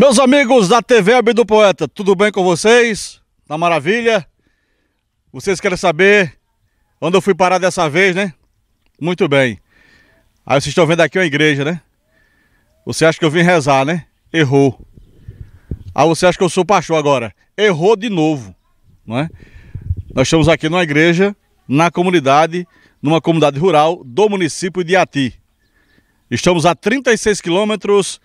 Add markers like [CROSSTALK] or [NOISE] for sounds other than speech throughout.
Meus amigos da TV Web do Poeta, tudo bem com vocês? Tá maravilha? Vocês querem saber onde eu fui parar dessa vez, né? Muito bem. Aí vocês estão vendo aqui uma igreja, né? Você acha que eu vim rezar, né? Errou. Aí ah, você acha que eu sou pastor agora? Errou de novo, não é? Nós estamos aqui numa igreja, na comunidade, numa comunidade rural do município de Ati. Estamos a 36 quilômetros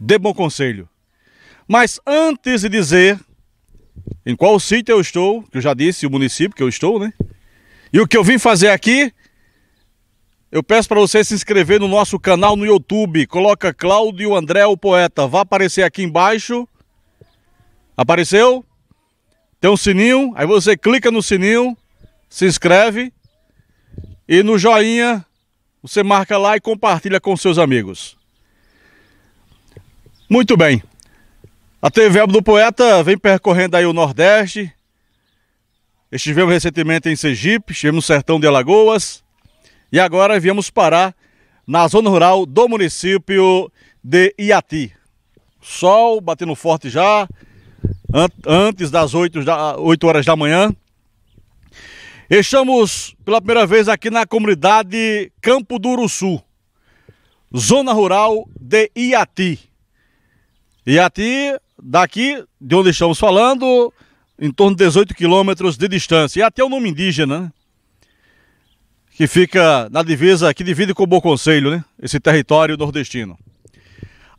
dê bom conselho. Mas antes de dizer em qual sítio eu estou, que eu já disse o município que eu estou, né? E o que eu vim fazer aqui, eu peço para você se inscrever no nosso canal no YouTube. Coloca Cláudio André o Poeta. Vai aparecer aqui embaixo. Apareceu? Tem um sininho. Aí você clica no sininho, se inscreve. E no joinha, você marca lá e compartilha com seus amigos. Muito bem. A TV Alba do Poeta vem percorrendo aí o Nordeste. Estivemos recentemente em Sergipe, estivemos no sertão de Alagoas. E agora viemos parar na zona rural do município de Iati. Sol batendo forte já, antes das 8, da, 8 horas da manhã. Estamos pela primeira vez aqui na comunidade Campo do Uruçu, zona rural de Iati. E aqui, daqui, de onde estamos falando, em torno de 18 quilômetros de distância. E até o nome indígena, né? que fica na divisa, que divide com o Bom né? Esse território nordestino.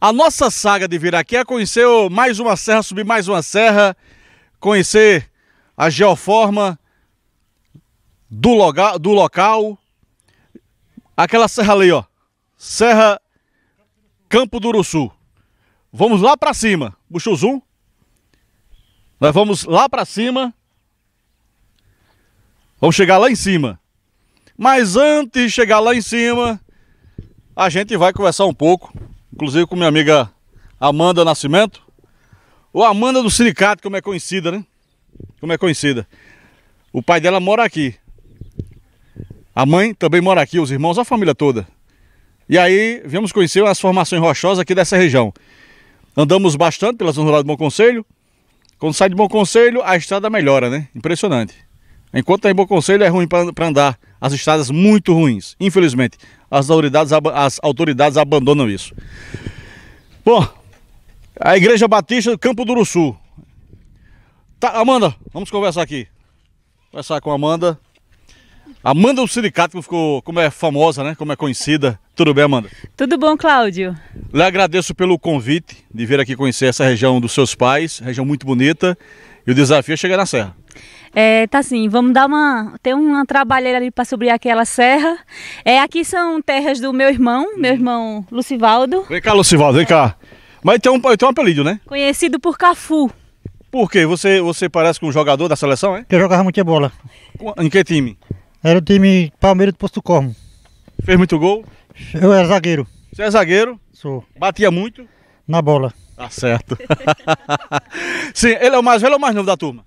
A nossa saga de vir aqui é conhecer mais uma serra, subir mais uma serra, conhecer a geoforma do, loga, do local. Aquela serra ali, ó. Serra Campo do Uruçu. Vamos lá para cima. Puxa o zoom. Nós vamos lá para cima. Vamos chegar lá em cima. Mas antes de chegar lá em cima, a gente vai conversar um pouco, inclusive com minha amiga Amanda Nascimento, ou Amanda do Sindicato, como é conhecida, né? Como é conhecida. O pai dela mora aqui. A mãe também mora aqui, os irmãos, a família toda. E aí viemos conhecer as formações rochosas aqui dessa região. Andamos bastante pela zona rural de Bom Conselho. Quando sai de Bom Conselho, a estrada melhora, né? Impressionante. Enquanto está em Bom Conselho, é ruim para andar. As estradas muito ruins, infelizmente. As autoridades, as autoridades abandonam isso. Bom, a Igreja Batista do Campo do Uruçu. Tá, Amanda, vamos conversar aqui. Conversar com a Amanda. Amanda do Sindicato, ficou, como é famosa, né? Como é conhecida. Tudo bem, Amanda? Tudo bom, Cláudio. Lhe agradeço pelo convite de vir aqui conhecer essa região dos seus pais, região muito bonita. E o desafio é chegar na serra. É, tá assim, vamos dar uma. Tem uma trabalheira ali para subir aquela serra. É, aqui são terras do meu irmão, meu irmão Lucivaldo. Vem cá, Lucivaldo, vem cá. Mas tem um, tem um apelido, né? Conhecido por Cafu. Por quê? Você, você parece com um jogador da seleção, é? eu jogava muita bola. Em que time? Era o time Palmeiras do Posto Cormo. Fez muito gol? Eu era zagueiro. Você é zagueiro? Sou. Batia muito? Na bola. Tá certo. [LAUGHS] Sim, ele é o mais velho ou o mais novo da turma?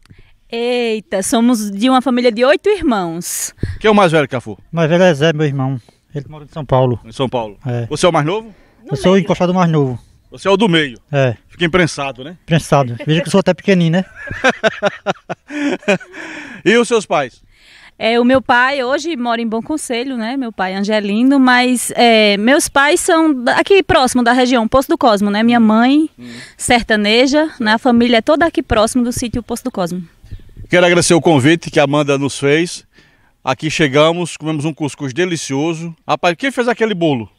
Eita, somos de uma família de oito irmãos. Quem é o mais velho, Cafu? O mais velho é Zé, meu irmão. Ele mora em São Paulo. Em São Paulo. É. Você é o mais novo? No eu meio. sou o encostado mais novo. Você é o do meio. É. Fica imprensado, né? Imprensado. Veja que eu sou até pequenininho, né? [LAUGHS] e os seus pais? É, o meu pai hoje mora em Bom Conselho, né? Meu pai é Angelino, mas é, meus pais são aqui próximo da região, Poço do Cosmo, né? Minha mãe, sertaneja, né? A família é toda aqui próximo do sítio Poço do Cosmo. Quero agradecer o convite que a Amanda nos fez. Aqui chegamos, comemos um cuscuz delicioso. Rapaz, quem fez aquele bolo?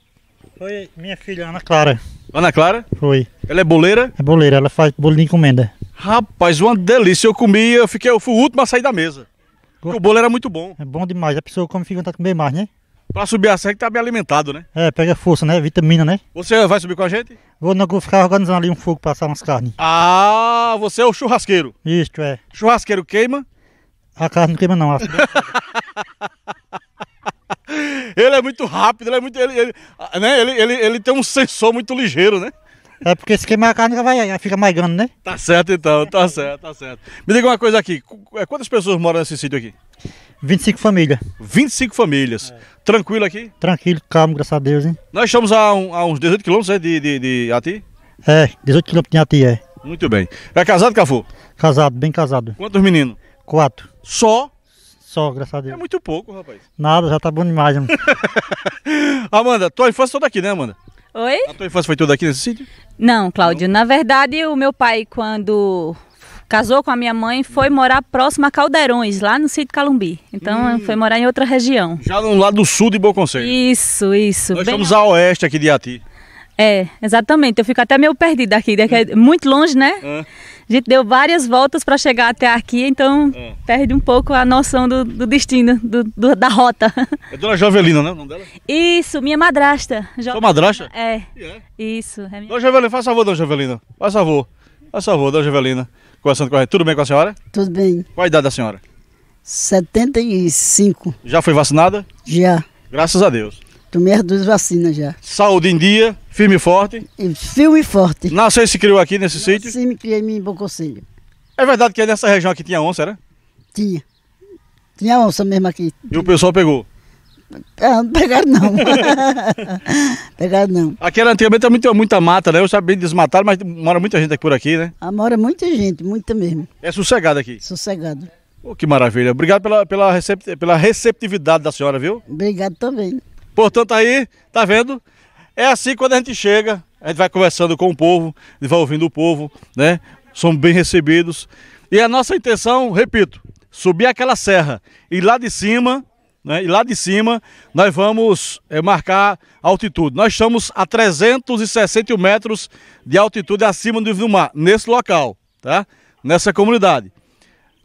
Foi minha filha, Ana Clara. Ana Clara? Foi. Ela é boleira? É boleira, ela faz bolo de encomenda. Rapaz, uma delícia. Eu comi, eu fiquei, eu fui o último a sair da mesa. Porque o bolo era muito bom. É bom demais. A pessoa come fica vontade de comer mais, né? Pra subir a serra tá bem alimentado, né? É, pega força, né? Vitamina, né? Você vai subir com a gente? Vou, não, vou ficar organizando ali um fogo pra assar umas carnes. Ah, você é o churrasqueiro. Isto, é. Churrasqueiro queima? A carne não queima não. [LAUGHS] ele é muito rápido, ele é muito... Ele, ele, né? ele, ele, ele tem um sensor muito ligeiro, né? É porque se queimar a carne vai, fica mais grande, né? Tá certo então, tá certo, tá certo. Me diga uma coisa aqui, é, quantas pessoas moram nesse sítio aqui? 25 famílias. 25 famílias. É. Tranquilo aqui? Tranquilo, calmo, graças a Deus, hein? Nós estamos a, um, a uns 18 quilômetros é, de, de, de Ati? É, 18 quilômetros de Ati, é. Muito bem. É casado, Cafu? Casado, bem casado. Quantos meninos? Quatro. Só? Só, graças a Deus. É muito pouco, rapaz. Nada, já tá bom demais, mano. Né? [LAUGHS] Amanda, tua infância toda aqui, né, Amanda? Oi? A tua infância foi toda aqui nesse sítio? Não, Cláudio. Não. Na verdade, o meu pai, quando casou com a minha mãe, foi morar próximo a Caldeirões, lá no sítio Calumbi. Então, hum. foi morar em outra região. Já no lado sul de Bom Conselho. Isso, isso. Nós bem... estamos a oeste aqui de Ati. É, exatamente. Eu fico até meio perdida aqui, né, é hum. muito longe, né? É. A gente deu várias voltas para chegar até aqui, então é. perde um pouco a noção do, do destino, do, do, da rota. [LAUGHS] É Dona Jovelina, né? O nome dela? Isso, minha madrasta. Jo... Sua madrasta? É. é. Isso. É minha... Dona Jovelina, faz favor, Dona Jovelina. Faz favor. Faz favor, Dona Jovelina. Conversando com a gente. Tudo bem com a senhora? Tudo bem. Qual a idade da senhora? 75. Já foi vacinada? Já. Graças a Deus. Tomei as duas vacinas já. Saúde em dia, firme e forte. Firme e forte. Nasceu e se criou aqui nesse Nasci, sítio? Sim, me criei em Boconcelho. É verdade que é nessa região aqui tinha onça, era? Tinha. Tinha onça mesmo aqui. E o pessoal pegou? Ah, não pegaram não. [LAUGHS] pegaram não. Aqui era antigamente tinha muita, muita mata, né? Eu sabia desmatar, mas mora muita gente aqui por aqui, né? Ah, mora muita gente, muita mesmo. É sossegado aqui? Sossegado. Oh, que maravilha. Obrigado pela, pela, pela receptividade da senhora, viu? Obrigado também. Portanto, aí, tá vendo? É assim quando a gente chega, a gente vai conversando com o povo, vai ouvindo o povo, né? Somos bem recebidos. E a nossa intenção, repito, subir aquela serra e lá de cima, né? E lá de cima nós vamos é, marcar altitude. Nós estamos a 361 metros de altitude acima do nível do mar, nesse local, tá? Nessa comunidade.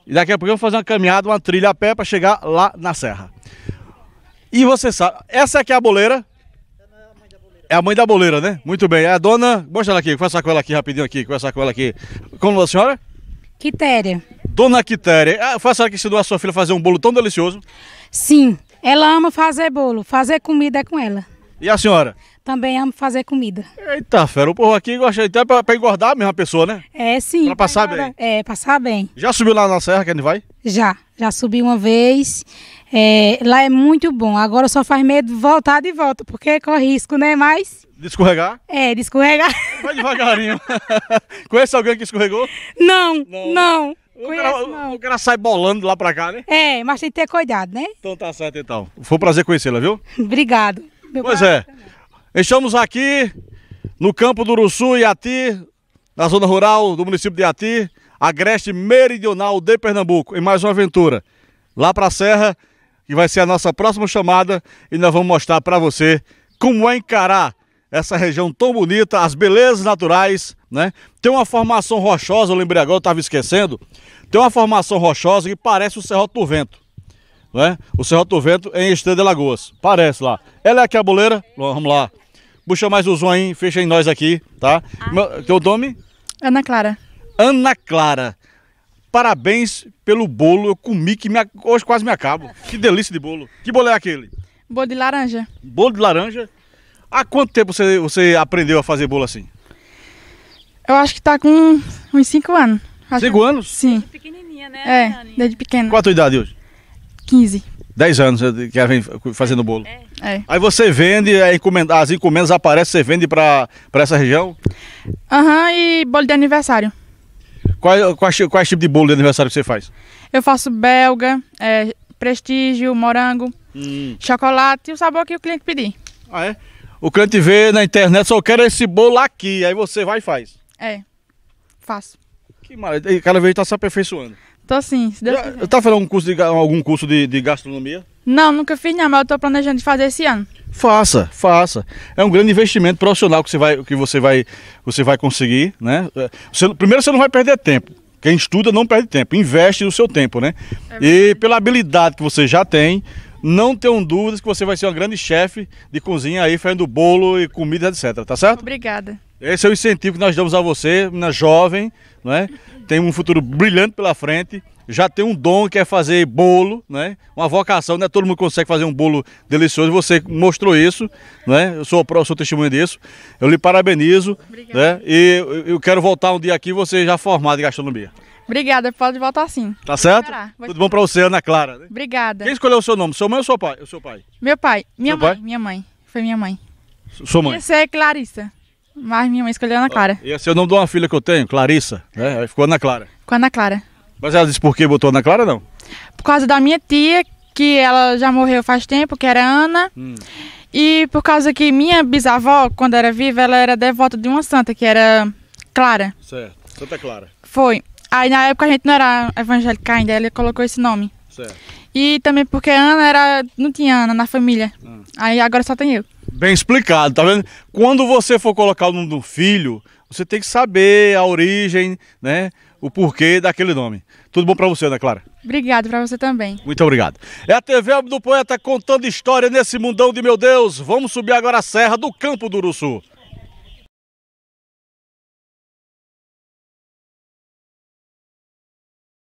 E daqui a pouco vamos fazer uma caminhada, uma trilha a pé para chegar lá na serra. E você sabe, essa aqui é, é a boleira? É a mãe da boleira, né? Muito bem. É a dona. Mostra ela aqui, conversa com ela aqui rapidinho aqui, conversar com ela aqui. Como a senhora? Quitéria. Dona Quitéria. Ah, foi a senhora que ensinou a sua filha a fazer um bolo tão delicioso? Sim, ela ama fazer bolo, fazer comida é com ela. E a senhora? Também amo fazer comida. Eita, fera, o povo aqui gosta até pra, pra engordar a mesma pessoa, né? É, sim. Pra passar pra bem. É, passar bem. Já subiu lá na serra que a gente vai? Já, já subi uma vez. É, lá é muito bom. Agora só faz medo voltar de volta, porque corre risco, né? Mas. De escorregar? É, de escorregar. [LAUGHS] Vai devagarinho. [LAUGHS] Conhece alguém que escorregou? Não, não. Né? não. O, Conheço, cara, não. o cara sai bolando lá pra cá, né? É, mas tem que ter cuidado, né? Então tá certo, então. Foi um prazer conhecê-la, viu? [LAUGHS] Obrigado. Meu pois é. Também. Estamos aqui no campo do Uruçu, Iati, na zona rural do município de Iati, agreste meridional de Pernambuco, em mais uma aventura. Lá pra Serra, que vai ser a nossa próxima chamada e nós vamos mostrar para você como é encarar essa região tão bonita, as belezas naturais, né? Tem uma formação rochosa, eu lembrei agora, eu estava esquecendo. Tem uma formação rochosa que parece o Cerro do Vento, né? O Cerro do Vento em Estrela de Lagoas, parece lá. Ela é aqui a boleira, vamos lá. Puxa mais o zoom aí, fecha em nós aqui, tá? Ah. Teu nome? Ana Clara. Ana Clara. Parabéns pelo bolo. Eu comi que me, hoje quase me acabo. Que delícia de bolo. Que bolo é aquele? Bolo de laranja. Bolo de laranja? Há quanto tempo você, você aprendeu a fazer bolo assim? Eu acho que tá com uns 5 anos. Acho cinco que... anos? Sim. Desde pequenininha, né? É, desde pequena. Qual a tua idade hoje? 15. 10 anos eh, que ela vem fazendo bolo. É. é. Aí você vende, encomenda, as encomendas aparecem, você vende para essa região? Aham, uhum, e bolo de aniversário. Qual, quais, quais é tipos de bolo de aniversário você faz? Eu faço belga, é, prestígio, morango, hum. chocolate e o sabor que o cliente pedir. Ah, é? O cliente vê na internet, só quero esse bolo aqui. Aí você vai e faz. É, faço. Que maravilha. E cada vez está se aperfeiçoando. Tô sim, se Deus já, Tá fazendo curso de, algum curso de, de gastronomia? Não, nunca fiz não, mas eu estou planejando de fazer esse ano. Faça, faça. É um grande investimento profissional que você vai, que você vai, você vai conseguir, né? Você, primeiro você não vai perder tempo. Quem estuda não perde tempo, investe o seu tempo, né? É e pela habilidade que você já tem, não tenho dúvidas que você vai ser uma grande chefe de cozinha aí, fazendo bolo e comida, etc. Tá certo? Obrigada. Esse é o incentivo que nós damos a você, menina jovem, né? Tem um futuro brilhante pela frente já tem um dom que é fazer bolo, né? Uma vocação, né? Todo mundo consegue fazer um bolo delicioso. Você mostrou isso, né? Eu sou, sou testemunha disso. Eu lhe parabenizo, Obrigada. né? E eu quero voltar um dia aqui você já formado em gastronomia. Obrigada, pode voltar sim. Tá certo? Tudo bom para você, Ana Clara. Né? Obrigada. Quem escolheu o seu nome? Seu mãe ou seu pai? O seu pai? Meu pai. Minha seu mãe. Pai? Minha mãe. Foi minha mãe. Sua mãe? Você é Clarissa. Mas minha mãe escolheu Ana Clara. Esse é o nome de uma filha que eu tenho, Clarissa. Né? Aí ficou Ana Clara. Ficou Ana Clara. Mas ela disse por que botou Ana Clara, não? Por causa da minha tia, que ela já morreu faz tempo, que era Ana. Hum. E por causa que minha bisavó, quando era viva, ela era devota de uma santa, que era Clara. Certo. Santa Clara. Foi. Aí na época a gente não era evangélica ainda, ela colocou esse nome. Certo. E também porque Ana era. não tinha Ana na família. Hum. Aí agora só tem eu. Bem explicado, tá vendo? Quando você for colocar o nome do filho, você tem que saber a origem, né? O porquê daquele nome. Tudo bom para você, Ana Clara? Obrigado para você também. Muito obrigado. É a TV do Poeta contando história nesse mundão de meu Deus. Vamos subir agora a serra do Campo do Uruçu.